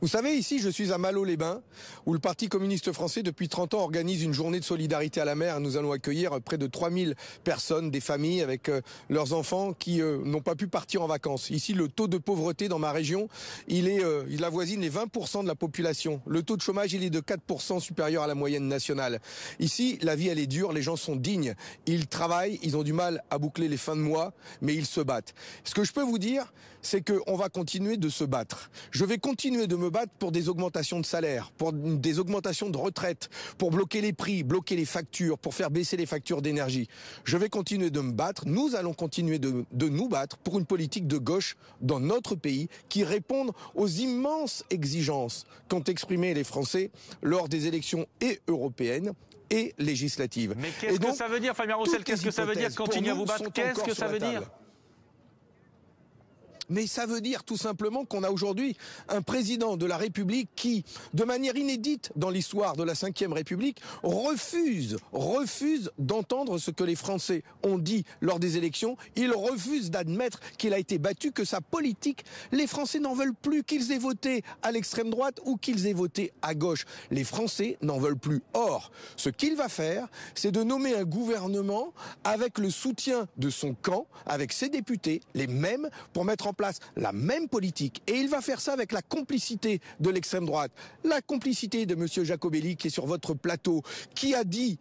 Vous savez, ici, je suis à Malo-les-Bains, où le Parti communiste français, depuis 30 ans, organise une journée de solidarité à la mer. Nous allons accueillir près de 3000 personnes, des familles avec euh, leurs enfants qui euh, n'ont pas pu partir en vacances. Ici, le taux de pauvreté dans ma région, il, est, euh, il avoisine les 20% de la population. Le taux de chômage, il est de 4% supérieur à la moyenne nationale. Ici, la vie, elle est dure, les gens sont dignes. Ils travaillent, ils ont du mal à boucler les fins de mois, mais ils se battent. Ce que je peux vous dire, c'est qu'on va continuer de se battre. Je vais continuer de me battre pour des augmentations de salaire, pour des augmentations de retraite, pour bloquer les prix, bloquer les factures, pour faire baisser les factures d'énergie, je vais continuer de me battre, nous allons continuer de, de nous battre pour une politique de gauche dans notre pays qui réponde aux immenses exigences qu'ont exprimées les Français lors des élections et européennes et législatives. Mais qu'est-ce que ça veut dire, Fabien Roussel Qu'est-ce que ça veut dire continuer à vous battre Qu'est-ce que ça veut dire mais ça veut dire tout simplement qu'on a aujourd'hui un président de la République qui, de manière inédite dans l'histoire de la Ve République, refuse, refuse d'entendre ce que les Français ont dit lors des élections. Il refuse d'admettre qu'il a été battu, que sa politique, les Français n'en veulent plus qu'ils aient voté à l'extrême droite ou qu'ils aient voté à gauche. Les Français n'en veulent plus. Or, ce qu'il va faire, c'est de nommer un gouvernement avec le soutien de son camp, avec ses députés, les mêmes, pour mettre en place la même politique et il va faire ça avec la complicité de l'extrême droite, la complicité de M. Jacobelli qui est sur votre plateau, qui a dit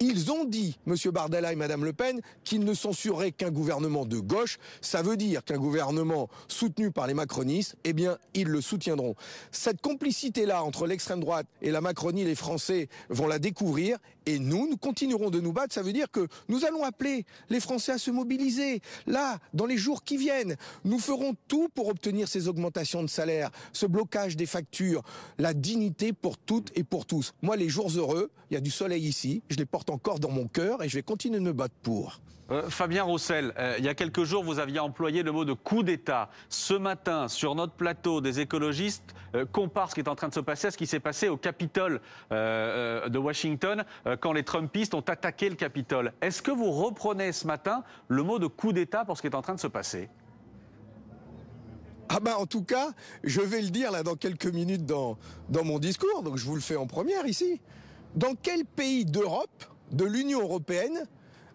ils ont dit, M. Bardella et Mme Le Pen, qu'ils ne censureraient qu'un gouvernement de gauche. Ça veut dire qu'un gouvernement soutenu par les macronistes, eh bien, ils le soutiendront. Cette complicité-là entre l'extrême droite et la Macronie, les Français vont la découvrir et nous, nous continuerons de nous battre. Ça veut dire que nous allons appeler les Français à se mobiliser. Là, dans les jours qui viennent, nous ferons tout pour obtenir ces augmentations de salaire, ce blocage des factures, la dignité pour toutes et pour tous. Moi, les jours heureux, il y a du soleil ici, je les porte encore dans mon cœur et je vais continuer de me battre pour. Euh, Fabien Roussel, euh, il y a quelques jours, vous aviez employé le mot de coup d'État. Ce matin, sur notre plateau des écologistes, euh, comparent ce qui est en train de se passer à ce qui s'est passé au Capitole de Washington quand les Trumpistes ont attaqué le Capitole. Est-ce que vous reprenez ce matin le mot de coup d'État pour ce qui est en train de se passer ah bah en tout cas, je vais le dire là dans quelques minutes dans mon discours, donc je vous le fais en première ici. Dans quel pays d'Europe, de l'Union européenne,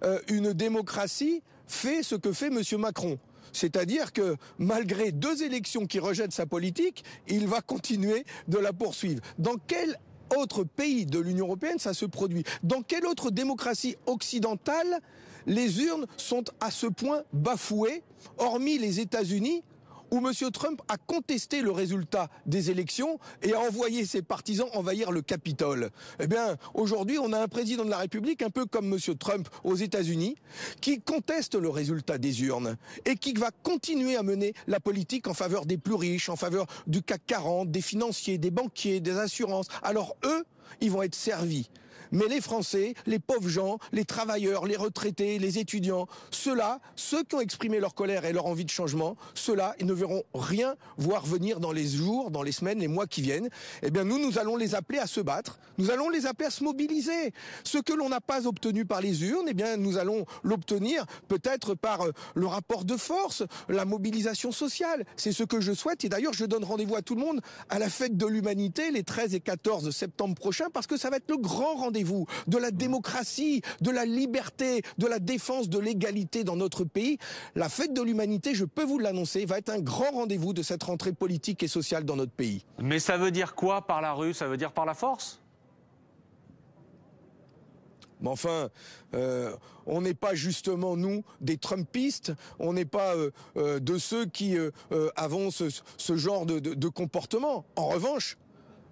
euh, une démocratie fait ce que fait M. Macron. C'est-à-dire que malgré deux élections qui rejettent sa politique, il va continuer de la poursuivre. Dans quel autre pays de l'Union européenne ça se produit Dans quelle autre démocratie occidentale les urnes sont à ce point bafouées, hormis les États-Unis où M. Trump a contesté le résultat des élections et a envoyé ses partisans envahir le Capitole. Eh bien, aujourd'hui, on a un président de la République, un peu comme M. Trump aux États-Unis, qui conteste le résultat des urnes et qui va continuer à mener la politique en faveur des plus riches, en faveur du CAC 40, des financiers, des banquiers, des assurances. Alors eux, ils vont être servis mais les Français, les pauvres gens, les travailleurs, les retraités, les étudiants, ceux-là, ceux qui ont exprimé leur colère et leur envie de changement, ceux-là, ils ne verront rien voir venir dans les jours, dans les semaines, les mois qui viennent. Eh bien, nous, nous allons les appeler à se battre. Nous allons les appeler à se mobiliser. Ce que l'on n'a pas obtenu par les urnes, eh bien, nous allons l'obtenir peut-être par euh, le rapport de force, la mobilisation sociale. C'est ce que je souhaite. Et d'ailleurs, je donne rendez-vous à tout le monde à la fête de l'humanité les 13 et 14 septembre prochains parce que ça va être le grand rendez-vous vous de la démocratie, de la liberté, de la défense de l'égalité dans notre pays. La fête de l'humanité, je peux vous l'annoncer, va être un grand rendez-vous de cette rentrée politique et sociale dans notre pays. Mais ça veut dire quoi par la rue Ça veut dire par la force enfin, euh, on n'est pas justement, nous, des Trumpistes, on n'est pas euh, euh, de ceux qui avancent ce, genre de, de, de comportement. En revanche,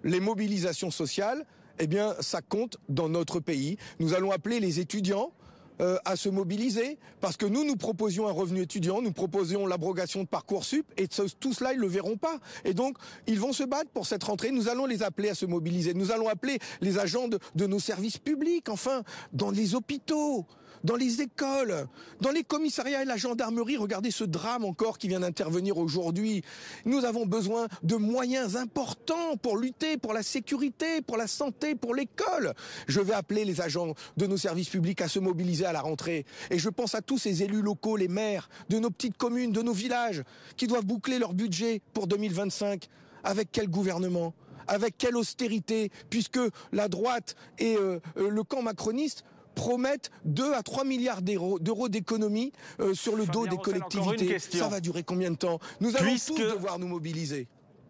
les mobilisations sociales, eh bien, ça compte dans notre pays. Nous allons appeler les étudiants euh, à se mobiliser parce que nous nous proposions un revenu étudiant, nous proposions l'abrogation de parcoursup et tout cela ils le verront pas et donc ils vont se battre pour cette rentrée. Nous allons les appeler à se mobiliser, nous allons appeler les agents de nos services publics, enfin dans les hôpitaux, dans les écoles, dans les commissariats et la gendarmerie. Regardez ce drame encore qui vient d'intervenir aujourd'hui. Nous avons besoin de moyens importants pour lutter pour la sécurité, pour la santé, pour l'école. Je vais appeler les agents de nos services publics à se mobiliser à la rentrée. Et je pense à tous ces élus locaux, les maires de nos petites communes, de nos villages, qui doivent boucler leur budget pour 2025. Avec quel gouvernement Avec quelle austérité Puisque la droite et euh, euh, le camp macroniste promettent 2 à 3 milliards d'euros d'économies euh, sur le dos des collectivités. Ça va durer combien de temps Nous allons tous devoir nous mobiliser.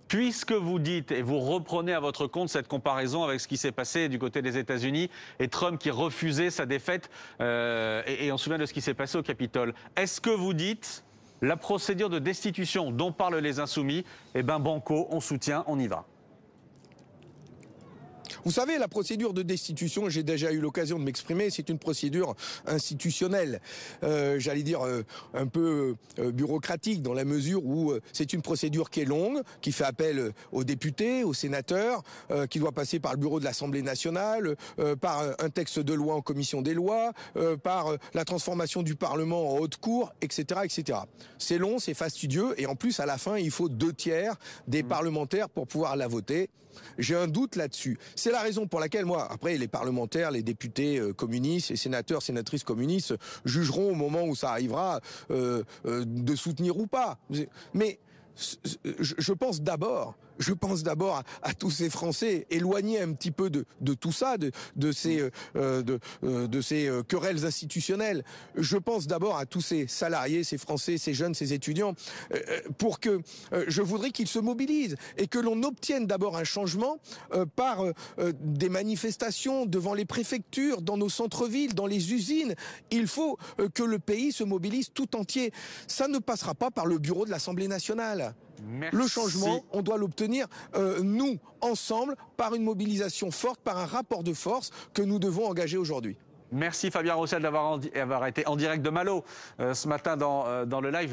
Puisque vous dites et vous reprenez à votre compte cette comparaison avec ce qui s'est passé du côté des États-Unis et Trump qui refusait sa défaite, euh, et, on se souvient de ce qui s'est passé au Capitole, est-ce que vous dites la procédure de destitution dont parlent les insoumis, eh ben banco, on soutient, on y va vous savez, la procédure de destitution, j'ai déjà eu l'occasion de m'exprimer, c'est une procédure institutionnelle, euh, j'allais dire euh, un peu euh, bureaucratique, dans la mesure où c'est une procédure qui est longue, qui fait appel aux députés, aux sénateurs, qui doit passer par le bureau de l'Assemblée nationale, par un texte de loi en commission des lois, par la transformation du Parlement en haute cour, etc. etc. C'est long, c'est fastidieux, et en plus, à la fin, il faut deux tiers des mmh. parlementaires pour pouvoir la voter. J'ai un doute là-dessus. C'est la raison pour laquelle moi, après, les parlementaires, les députés euh, communistes, les sénateurs, sénatrices communistes jugeront au moment où ça arrivera euh, euh, de soutenir ou pas. Mais je pense d'abord je pense d'abord à, tous ces Français éloignés un petit peu de, tout ça, de, ces, de, ces euh, euh, euh, querelles institutionnelles. Je pense d'abord à tous ces salariés, ces Français, ces jeunes, ces étudiants, pour que je voudrais qu'ils se mobilisent et que l'on obtienne d'abord un changement par des manifestations devant les préfectures, dans nos centres-villes, dans les usines. Il faut que le pays se mobilise tout entier. Ça ne passera pas par le bureau de l'Assemblée nationale. Le changement, on doit l'obtenir, euh, nous, ensemble, par une mobilisation forte, par un rapport de force que nous devons engager aujourd'hui. Merci Fabien Roussel d'avoir été en direct de Malo euh, ce matin dans euh, le live.